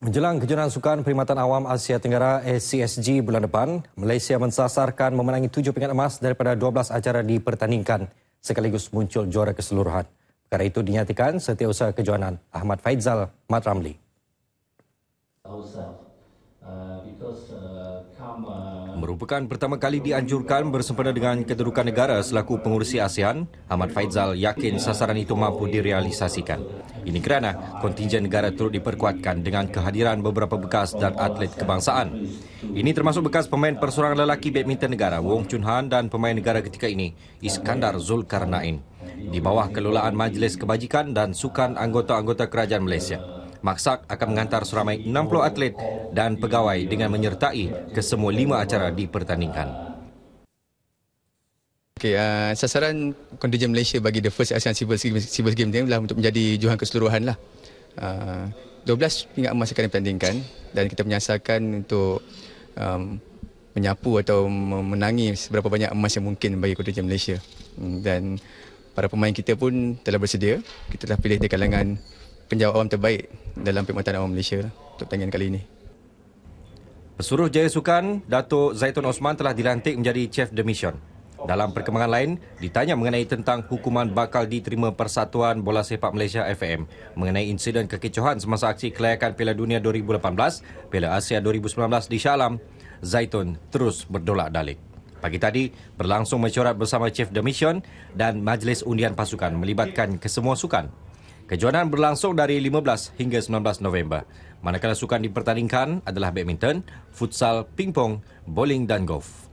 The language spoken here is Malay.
Menjelang kejuaraan sukan perkhidmatan awam Asia Tenggara ACSG bulan depan, Malaysia mensasarkan memenangi tujuh pingat emas daripada 12 acara dipertandingkan sekaligus muncul juara keseluruhan. Perkara itu dinyatakan setiausaha kejuaraan Ahmad Faizal Matramli. Awesome. Uh, uh, uh, Merupakan pertama kali dianjurkan bersempena dengan kedudukan negara selaku pengurusi ASEAN, Ahmad Faizal yakin sasaran itu mampu direalisasikan. Ini kerana kontingen negara turut diperkuatkan dengan kehadiran beberapa bekas dan atlet kebangsaan. Ini termasuk bekas pemain persorangan lelaki badminton negara Wong Chun Han dan pemain negara ketika ini Iskandar Zulkarnain di bawah kelolaan Majlis Kebajikan dan Sukan Anggota-anggota Kerajaan Malaysia. Maksak akan menghantar seramai 60 atlet dan pegawai dengan menyertai kesemua lima acara dipertandingkan. Okey, uh, sasaran kontingen Malaysia bagi the first ASEAN Civil Civil Games ini adalah untuk menjadi juhan keseluruhan. Lah. Uh, 12 pingat emas akan dipertandingkan dan kita menyasarkan untuk um, menyapu atau menangi seberapa banyak emas yang mungkin bagi kontingen Malaysia. Hmm, dan para pemain kita pun telah bersedia. Kita telah pilih di kalangan penjawab awam terbaik dalam perkhidmatan awam Malaysia lah, untuk pertandingan kali ini. Pesuruh Jaya Sukan, Dato' Zaitun Osman telah dilantik menjadi Chef de Mission. Dalam perkembangan lain, ditanya mengenai tentang hukuman bakal diterima Persatuan Bola Sepak Malaysia FM mengenai insiden kekecohan semasa aksi kelayakan Piala Dunia 2018, Piala Asia 2019 di Shah Alam, Zaitun terus berdolak dalik. Pagi tadi, berlangsung mesyuarat bersama Chief Demission dan Majlis Undian Pasukan melibatkan kesemua sukan Kejohanan berlangsung dari 15 hingga 19 November. Manakala sukan dipertandingkan adalah badminton, futsal, pingpong, bowling dan golf.